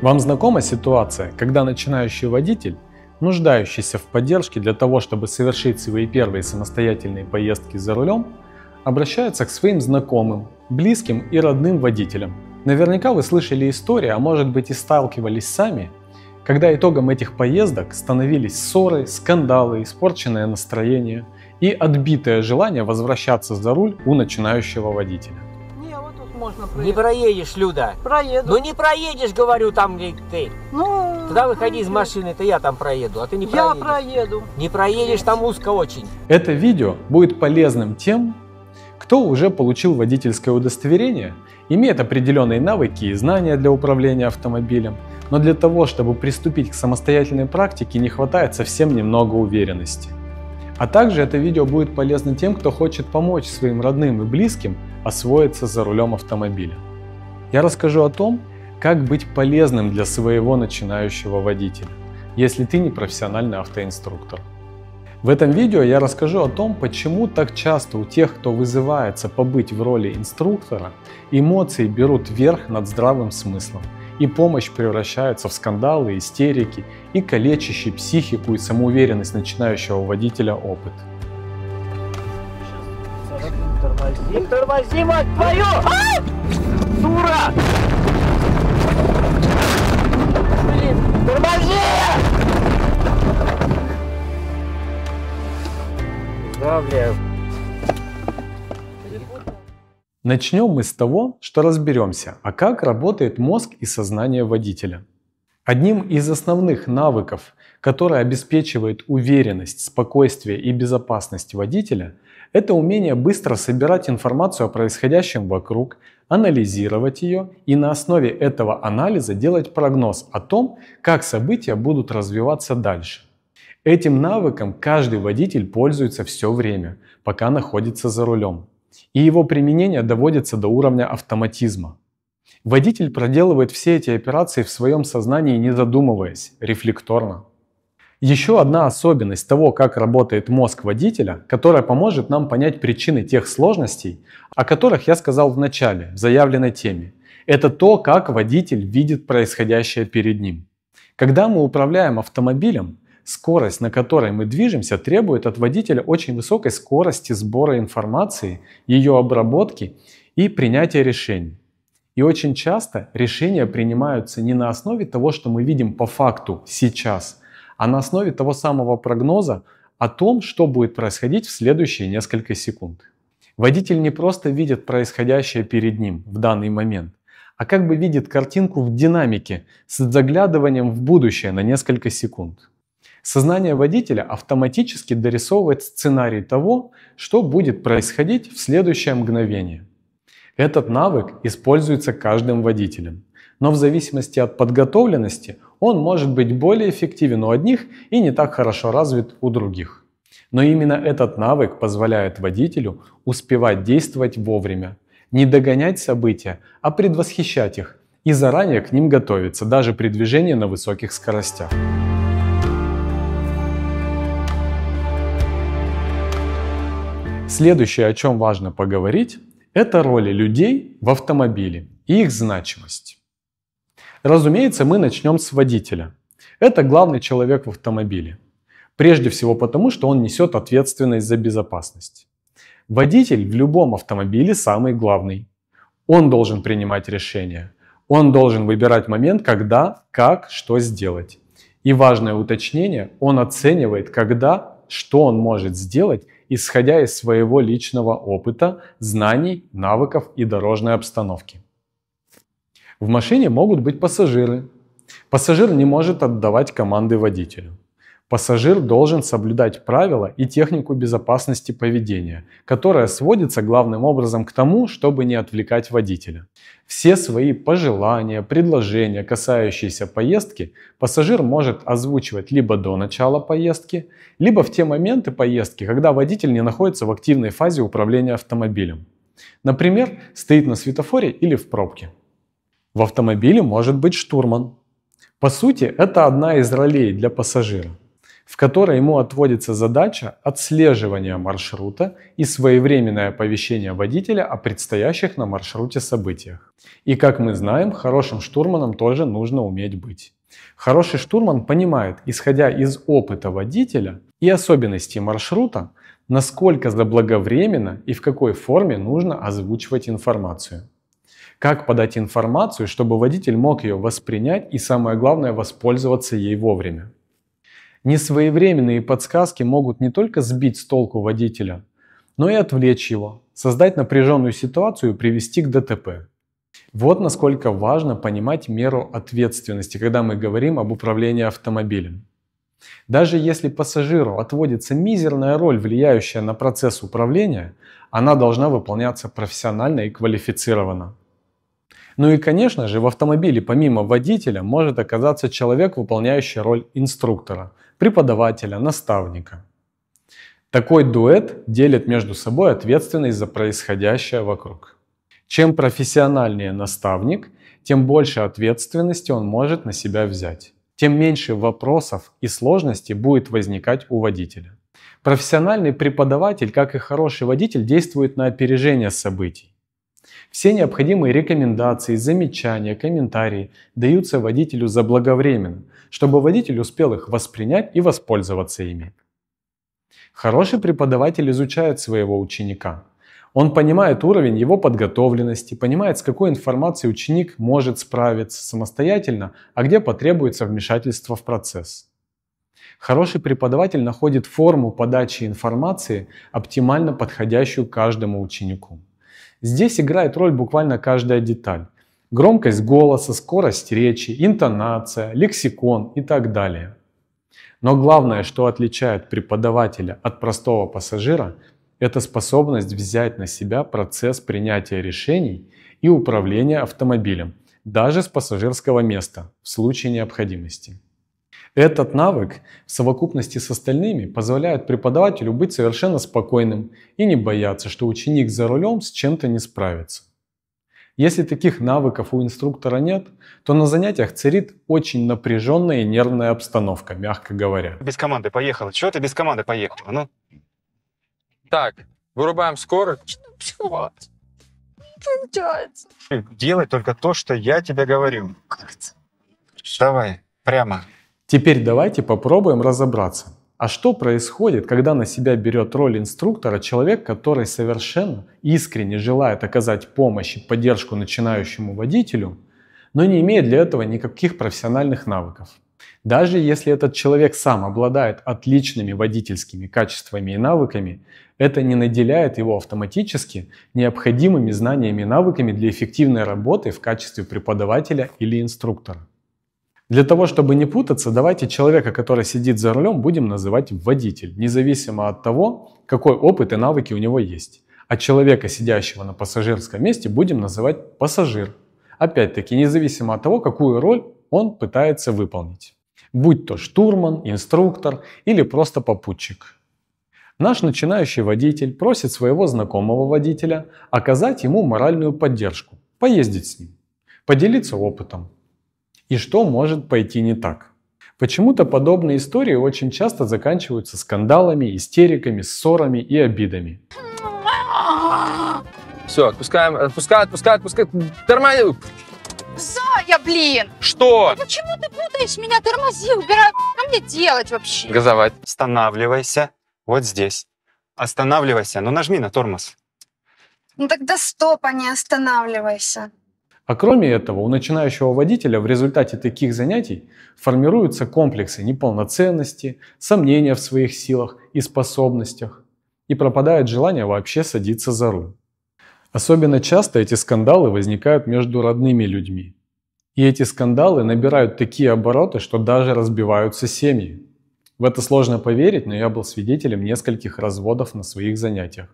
Вам знакома ситуация, когда начинающий водитель, нуждающийся в поддержке для того, чтобы совершить свои первые самостоятельные поездки за рулем, обращается к своим знакомым, близким и родным водителям. Наверняка вы слышали истории, а может быть и сталкивались сами, когда итогом этих поездок становились ссоры, скандалы, испорченное настроение и отбитое желание возвращаться за руль у начинающего водителя можно проехать. Не проедешь, Люда. Проеду. Ну не проедешь, говорю, там где ты. Ну. Тогда выходи ну, из машины, это я там проеду, а ты не проедешь. Я проеду. Не проедешь, там узко очень. Это видео будет полезным тем, кто уже получил водительское удостоверение, имеет определенные навыки и знания для управления автомобилем, но для того, чтобы приступить к самостоятельной практике, не хватает совсем немного уверенности. А также это видео будет полезно тем, кто хочет помочь своим родным и близким освоиться за рулем автомобиля. Я расскажу о том, как быть полезным для своего начинающего водителя, если ты не профессиональный автоинструктор. В этом видео я расскажу о том, почему так часто у тех, кто вызывается побыть в роли инструктора, эмоции берут верх над здравым смыслом – и помощь превращается в скандалы, истерики и калечащий психику и самоуверенность начинающего водителя опыт. Тормози, тормози, мать твою! А! Дура! Блин, тормози! Да, бля. Начнем мы с того, что разберемся, а как работает мозг и сознание водителя. Одним из основных навыков, который обеспечивает уверенность, спокойствие и безопасность водителя, это умение быстро собирать информацию о происходящем вокруг, анализировать ее и на основе этого анализа делать прогноз о том, как события будут развиваться дальше. Этим навыком каждый водитель пользуется все время, пока находится за рулем и его применение доводится до уровня автоматизма. Водитель проделывает все эти операции в своем сознании, не задумываясь, рефлекторно. Еще одна особенность того, как работает мозг водителя, которая поможет нам понять причины тех сложностей, о которых я сказал в начале, в заявленной теме, это то, как водитель видит происходящее перед ним. Когда мы управляем автомобилем, скорость, на которой мы движемся, требует от водителя очень высокой скорости сбора информации, ее обработки и принятия решений. И очень часто решения принимаются не на основе того, что мы видим по факту сейчас, а на основе того самого прогноза о том, что будет происходить в следующие несколько секунд. Водитель не просто видит происходящее перед ним в данный момент, а как бы видит картинку в динамике с заглядыванием в будущее на несколько секунд. Сознание водителя автоматически дорисовывает сценарий того, что будет происходить в следующее мгновение. Этот навык используется каждым водителем, но в зависимости от подготовленности он может быть более эффективен у одних и не так хорошо развит у других. Но именно этот навык позволяет водителю успевать действовать вовремя, не догонять события, а предвосхищать их и заранее к ним готовиться, даже при движении на высоких скоростях. Следующее, о чем важно поговорить, это роли людей в автомобиле и их значимость. Разумеется, мы начнем с водителя. Это главный человек в автомобиле. Прежде всего потому, что он несет ответственность за безопасность. Водитель в любом автомобиле самый главный. Он должен принимать решения. Он должен выбирать момент, когда, как, что сделать. И важное уточнение, он оценивает, когда, что он может сделать исходя из своего личного опыта, знаний, навыков и дорожной обстановки. В машине могут быть пассажиры. Пассажир не может отдавать команды водителю. Пассажир должен соблюдать правила и технику безопасности поведения, которая сводится главным образом к тому, чтобы не отвлекать водителя. Все свои пожелания, предложения, касающиеся поездки, пассажир может озвучивать либо до начала поездки, либо в те моменты поездки, когда водитель не находится в активной фазе управления автомобилем. Например, стоит на светофоре или в пробке. В автомобиле может быть штурман. По сути, это одна из ролей для пассажира в которой ему отводится задача отслеживания маршрута и своевременное оповещение водителя о предстоящих на маршруте событиях. И как мы знаем, хорошим штурманом тоже нужно уметь быть. Хороший штурман понимает, исходя из опыта водителя и особенностей маршрута, насколько заблаговременно и в какой форме нужно озвучивать информацию. Как подать информацию, чтобы водитель мог ее воспринять и, самое главное, воспользоваться ей вовремя. Несвоевременные подсказки могут не только сбить с толку водителя, но и отвлечь его, создать напряженную ситуацию и привести к ДТП. Вот насколько важно понимать меру ответственности, когда мы говорим об управлении автомобилем. Даже если пассажиру отводится мизерная роль, влияющая на процесс управления, она должна выполняться профессионально и квалифицированно. Ну и, конечно же, в автомобиле помимо водителя может оказаться человек, выполняющий роль инструктора, преподавателя, наставника. Такой дуэт делит между собой ответственность за происходящее вокруг. Чем профессиональнее наставник, тем больше ответственности он может на себя взять. Тем меньше вопросов и сложностей будет возникать у водителя. Профессиональный преподаватель, как и хороший водитель, действует на опережение событий. Все необходимые рекомендации, замечания, комментарии даются водителю заблаговременно, чтобы водитель успел их воспринять и воспользоваться ими. Хороший преподаватель изучает своего ученика. Он понимает уровень его подготовленности, понимает, с какой информацией ученик может справиться самостоятельно, а где потребуется вмешательство в процесс. Хороший преподаватель находит форму подачи информации, оптимально подходящую каждому ученику. Здесь играет роль буквально каждая деталь. Громкость голоса, скорость речи, интонация, лексикон и так далее. Но главное, что отличает преподавателя от простого пассажира, это способность взять на себя процесс принятия решений и управления автомобилем, даже с пассажирского места в случае необходимости. Этот навык в совокупности с остальными позволяет преподавателю быть совершенно спокойным и не бояться, что ученик за рулем с чем-то не справится. Если таких навыков у инструктора нет, то на занятиях царит очень напряженная и нервная обстановка, мягко говоря. Без команды поехала. Чего ты без команды поехала? А ну? Так, вырубаем скорость. Чего? Получается. Делай только то, что я тебе говорю. Давай, прямо. Теперь давайте попробуем разобраться, а что происходит, когда на себя берет роль инструктора человек, который совершенно искренне желает оказать помощь и поддержку начинающему водителю, но не имеет для этого никаких профессиональных навыков. Даже если этот человек сам обладает отличными водительскими качествами и навыками, это не наделяет его автоматически необходимыми знаниями и навыками для эффективной работы в качестве преподавателя или инструктора. Для того, чтобы не путаться, давайте человека, который сидит за рулем, будем называть водитель, независимо от того, какой опыт и навыки у него есть. А человека, сидящего на пассажирском месте, будем называть пассажир. Опять-таки, независимо от того, какую роль он пытается выполнить. Будь то штурман, инструктор или просто попутчик. Наш начинающий водитель просит своего знакомого водителя оказать ему моральную поддержку, поездить с ним, поделиться опытом, и что может пойти не так. Почему-то подобные истории очень часто заканчиваются скандалами, истериками, ссорами и обидами. Все, отпускаем, отпускай, отпускай, отпускай. Тормози. Зая, блин! Что? Ну, почему ты путаешь меня? Тормози, убирай. Что мне делать вообще? Газовать. Останавливайся вот здесь. Останавливайся, ну, нажми на тормоз. Ну тогда стоп, а не останавливайся. А кроме этого, у начинающего водителя в результате таких занятий формируются комплексы неполноценности, сомнения в своих силах и способностях, и пропадает желание вообще садиться за руль. Особенно часто эти скандалы возникают между родными людьми. И эти скандалы набирают такие обороты, что даже разбиваются семьи. В это сложно поверить, но я был свидетелем нескольких разводов на своих занятиях.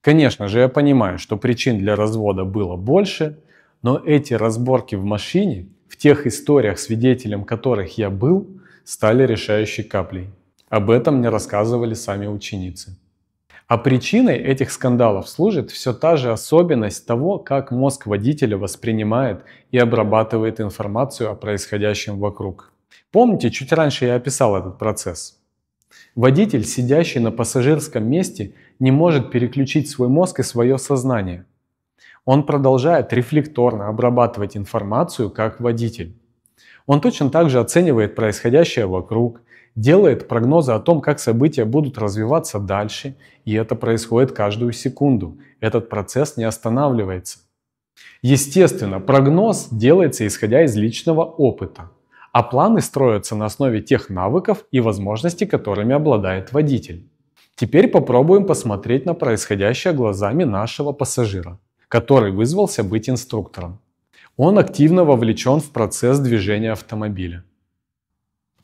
Конечно же, я понимаю, что причин для развода было больше – но эти разборки в машине, в тех историях, свидетелем которых я был, стали решающей каплей. Об этом мне рассказывали сами ученицы. А причиной этих скандалов служит все та же особенность того, как мозг водителя воспринимает и обрабатывает информацию о происходящем вокруг. Помните, чуть раньше я описал этот процесс. Водитель, сидящий на пассажирском месте, не может переключить свой мозг и свое сознание – он продолжает рефлекторно обрабатывать информацию как водитель. Он точно так же оценивает происходящее вокруг, делает прогнозы о том, как события будут развиваться дальше, и это происходит каждую секунду. Этот процесс не останавливается. Естественно, прогноз делается исходя из личного опыта, а планы строятся на основе тех навыков и возможностей, которыми обладает водитель. Теперь попробуем посмотреть на происходящее глазами нашего пассажира который вызвался быть инструктором. Он активно вовлечен в процесс движения автомобиля.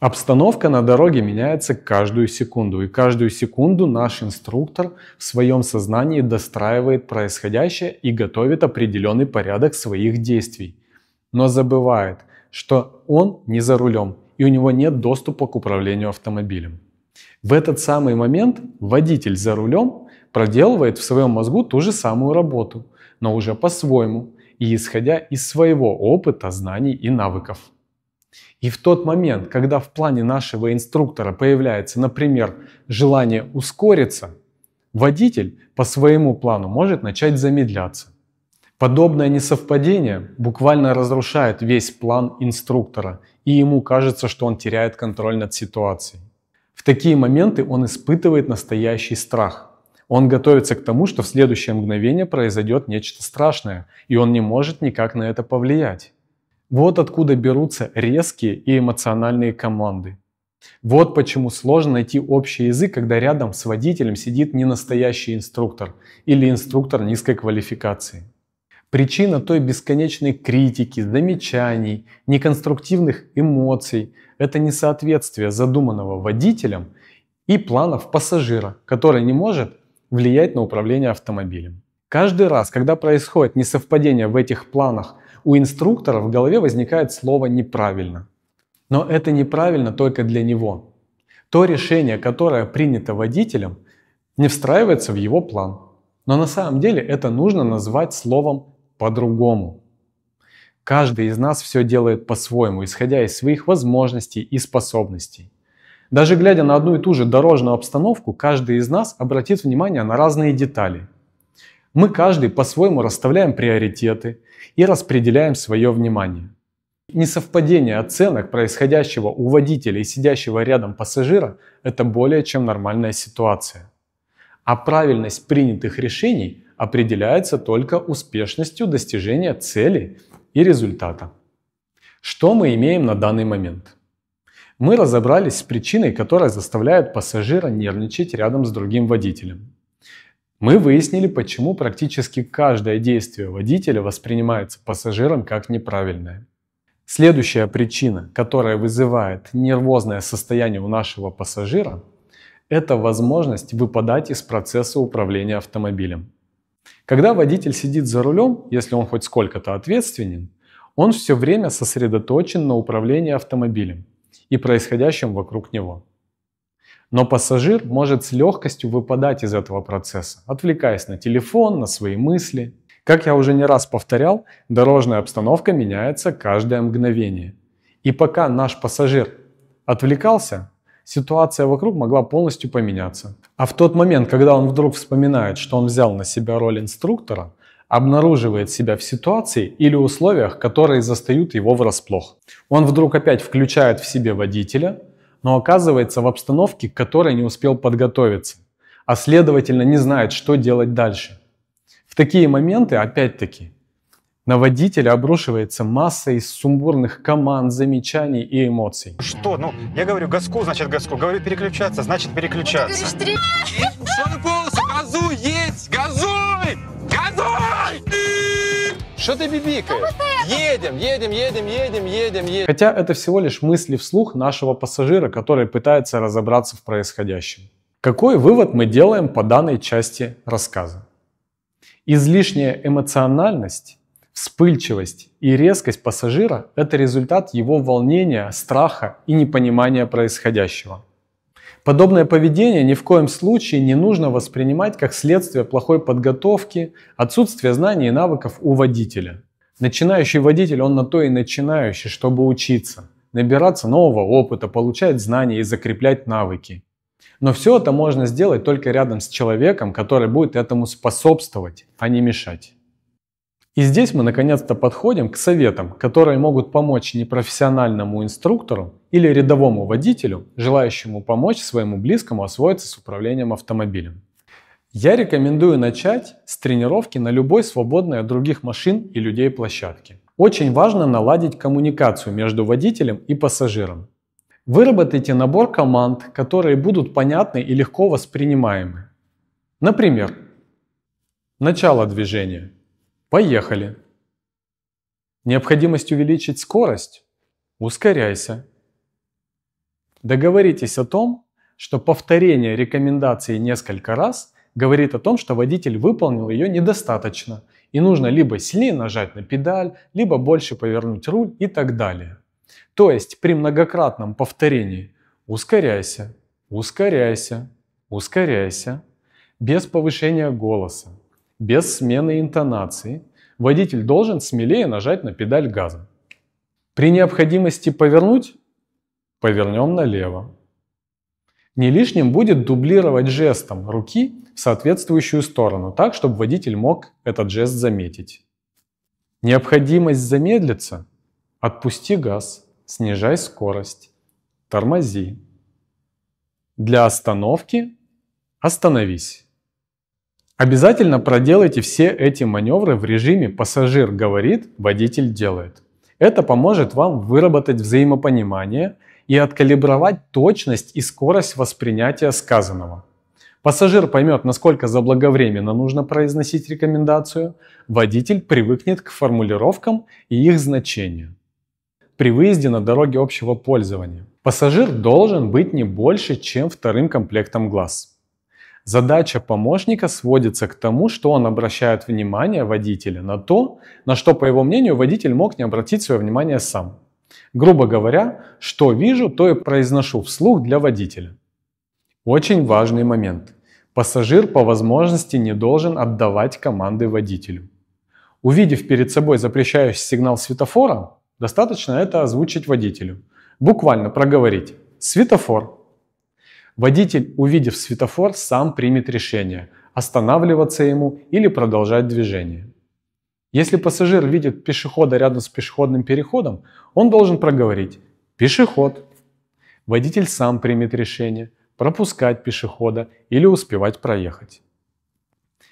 Обстановка на дороге меняется каждую секунду, и каждую секунду наш инструктор в своем сознании достраивает происходящее и готовит определенный порядок своих действий, но забывает, что он не за рулем и у него нет доступа к управлению автомобилем. В этот самый момент водитель за рулем проделывает в своем мозгу ту же самую работу – но уже по-своему и исходя из своего опыта, знаний и навыков. И в тот момент, когда в плане нашего инструктора появляется, например, желание ускориться, водитель по своему плану может начать замедляться. Подобное несовпадение буквально разрушает весь план инструктора, и ему кажется, что он теряет контроль над ситуацией. В такие моменты он испытывает настоящий страх. Он готовится к тому, что в следующее мгновение произойдет нечто страшное, и он не может никак на это повлиять. Вот откуда берутся резкие и эмоциональные команды. Вот почему сложно найти общий язык, когда рядом с водителем сидит не настоящий инструктор или инструктор низкой квалификации. Причина той бесконечной критики, замечаний, неконструктивных эмоций – это несоответствие задуманного водителем и планов пассажира, который не может влиять на управление автомобилем. Каждый раз, когда происходит несовпадение в этих планах, у инструктора в голове возникает слово «неправильно». Но это неправильно только для него. То решение, которое принято водителем, не встраивается в его план. Но на самом деле это нужно назвать словом «по-другому». Каждый из нас все делает по-своему, исходя из своих возможностей и способностей. Даже глядя на одну и ту же дорожную обстановку, каждый из нас обратит внимание на разные детали. Мы каждый по-своему расставляем приоритеты и распределяем свое внимание. Несовпадение оценок происходящего у водителя и сидящего рядом пассажира – это более чем нормальная ситуация. А правильность принятых решений определяется только успешностью достижения цели и результата. Что мы имеем на данный момент? мы разобрались с причиной, которая заставляет пассажира нервничать рядом с другим водителем. Мы выяснили, почему практически каждое действие водителя воспринимается пассажиром как неправильное. Следующая причина, которая вызывает нервозное состояние у нашего пассажира, это возможность выпадать из процесса управления автомобилем. Когда водитель сидит за рулем, если он хоть сколько-то ответственен, он все время сосредоточен на управлении автомобилем и происходящем вокруг него. Но пассажир может с легкостью выпадать из этого процесса, отвлекаясь на телефон, на свои мысли. Как я уже не раз повторял, дорожная обстановка меняется каждое мгновение. И пока наш пассажир отвлекался, ситуация вокруг могла полностью поменяться. А в тот момент, когда он вдруг вспоминает, что он взял на себя роль инструктора, обнаруживает себя в ситуации или условиях, которые застают его врасплох. Он вдруг опять включает в себе водителя, но оказывается в обстановке, к которой не успел подготовиться, а следовательно не знает, что делать дальше. В такие моменты, опять-таки, на водителя обрушивается масса из сумбурных команд, замечаний и эмоций. Что? Ну, я говорю газку, значит газку. Говорю переключаться, значит переключаться. ты говоришь, три... Газу есть! Газуй! Что ты бибикаешь? Едем, едем, едем, едем, едем, едем. Хотя это всего лишь мысли вслух нашего пассажира, который пытается разобраться в происходящем. Какой вывод мы делаем по данной части рассказа? Излишняя эмоциональность, вспыльчивость и резкость пассажира – это результат его волнения, страха и непонимания происходящего – Подобное поведение ни в коем случае не нужно воспринимать как следствие плохой подготовки, отсутствия знаний и навыков у водителя. Начинающий водитель, он на то и начинающий, чтобы учиться, набираться нового опыта, получать знания и закреплять навыки. Но все это можно сделать только рядом с человеком, который будет этому способствовать, а не мешать. И здесь мы наконец-то подходим к советам, которые могут помочь непрофессиональному инструктору или рядовому водителю, желающему помочь своему близкому освоиться с управлением автомобилем. Я рекомендую начать с тренировки на любой свободной от других машин и людей площадке. Очень важно наладить коммуникацию между водителем и пассажиром. Выработайте набор команд, которые будут понятны и легко воспринимаемы. Например, начало движения – Поехали. Необходимость увеличить скорость? Ускоряйся. Договоритесь о том, что повторение рекомендации несколько раз говорит о том, что водитель выполнил ее недостаточно, и нужно либо сильнее нажать на педаль, либо больше повернуть руль и так далее. То есть при многократном повторении ускоряйся, ускоряйся, ускоряйся, без повышения голоса без смены интонации, водитель должен смелее нажать на педаль газа. При необходимости повернуть, повернем налево. Не лишним будет дублировать жестом руки в соответствующую сторону, так, чтобы водитель мог этот жест заметить. Необходимость замедлиться – отпусти газ, снижай скорость, тормози. Для остановки – остановись. Обязательно проделайте все эти маневры в режиме «пассажир говорит, водитель делает». Это поможет вам выработать взаимопонимание и откалибровать точность и скорость воспринятия сказанного. Пассажир поймет, насколько заблаговременно нужно произносить рекомендацию, водитель привыкнет к формулировкам и их значению. При выезде на дороге общего пользования пассажир должен быть не больше, чем вторым комплектом глаз. Задача помощника сводится к тому, что он обращает внимание водителя на то, на что, по его мнению, водитель мог не обратить свое внимание сам. Грубо говоря, что вижу, то и произношу вслух для водителя. Очень важный момент. Пассажир по возможности не должен отдавать команды водителю. Увидев перед собой запрещающий сигнал светофора, достаточно это озвучить водителю. Буквально проговорить «светофор», Водитель, увидев светофор, сам примет решение, останавливаться ему или продолжать движение. Если пассажир видит пешехода рядом с пешеходным переходом, он должен проговорить «пешеход». Водитель сам примет решение пропускать пешехода или успевать проехать.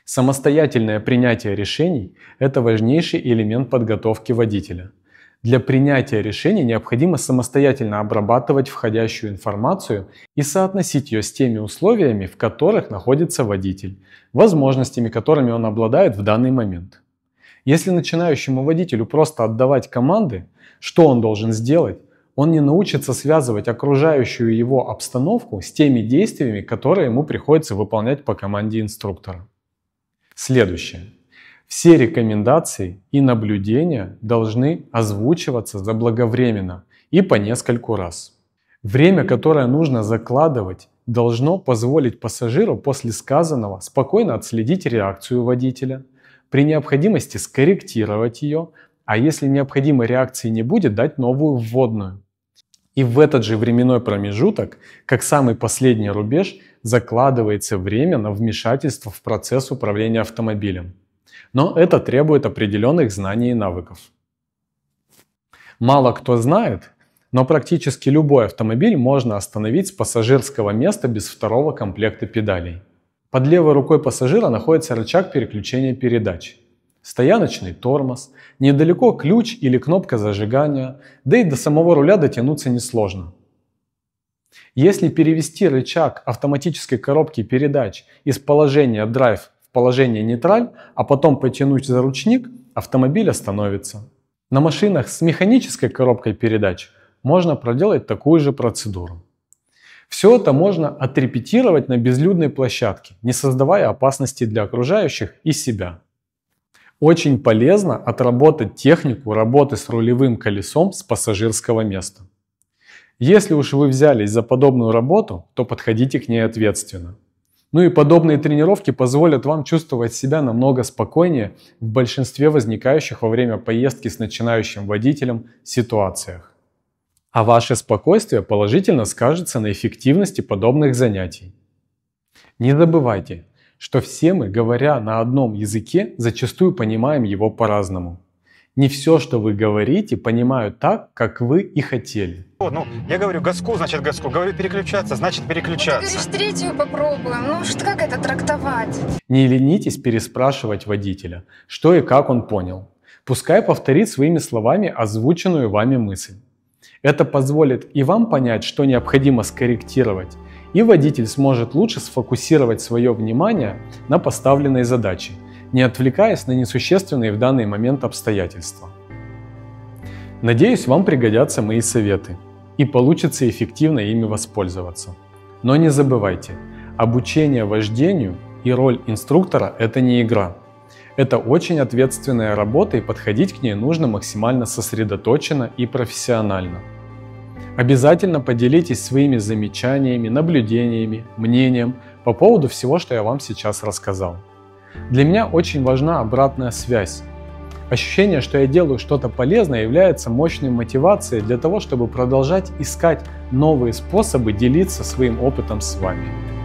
Самостоятельное принятие решений – это важнейший элемент подготовки водителя – для принятия решения необходимо самостоятельно обрабатывать входящую информацию и соотносить ее с теми условиями, в которых находится водитель, возможностями, которыми он обладает в данный момент. Если начинающему водителю просто отдавать команды, что он должен сделать, он не научится связывать окружающую его обстановку с теми действиями, которые ему приходится выполнять по команде инструктора. Следующее. Все рекомендации и наблюдения должны озвучиваться заблаговременно и по нескольку раз. Время, которое нужно закладывать, должно позволить пассажиру после сказанного спокойно отследить реакцию водителя, при необходимости скорректировать ее, а если необходимой реакции не будет, дать новую вводную. И в этот же временной промежуток, как самый последний рубеж, закладывается время на вмешательство в процесс управления автомобилем. Но это требует определенных знаний и навыков. Мало кто знает, но практически любой автомобиль можно остановить с пассажирского места без второго комплекта педалей. Под левой рукой пассажира находится рычаг переключения передач. Стояночный тормоз, недалеко ключ или кнопка зажигания, да и до самого руля дотянуться несложно. Если перевести рычаг автоматической коробки передач из положения Drive положение нейтраль, а потом потянуть за ручник, автомобиль остановится. На машинах с механической коробкой передач можно проделать такую же процедуру. Все это можно отрепетировать на безлюдной площадке, не создавая опасности для окружающих и себя. Очень полезно отработать технику работы с рулевым колесом с пассажирского места. Если уж вы взялись за подобную работу, то подходите к ней ответственно. Ну и подобные тренировки позволят вам чувствовать себя намного спокойнее в большинстве возникающих во время поездки с начинающим водителем ситуациях. А ваше спокойствие положительно скажется на эффективности подобных занятий. Не забывайте, что все мы, говоря на одном языке, зачастую понимаем его по-разному не все, что вы говорите, понимают так, как вы и хотели. Ну, я говорю газку, значит газку. Говорю переключаться, значит переключаться. Ну, говоришь, третью попробуем. Ну, что, как это трактовать? Не ленитесь переспрашивать водителя, что и как он понял. Пускай повторит своими словами озвученную вами мысль. Это позволит и вам понять, что необходимо скорректировать, и водитель сможет лучше сфокусировать свое внимание на поставленной задаче – не отвлекаясь на несущественные в данный момент обстоятельства. Надеюсь, вам пригодятся мои советы и получится эффективно ими воспользоваться. Но не забывайте, обучение вождению и роль инструктора – это не игра. Это очень ответственная работа и подходить к ней нужно максимально сосредоточенно и профессионально. Обязательно поделитесь своими замечаниями, наблюдениями, мнением по поводу всего, что я вам сейчас рассказал. Для меня очень важна обратная связь. Ощущение, что я делаю что-то полезное, является мощной мотивацией для того, чтобы продолжать искать новые способы делиться своим опытом с вами.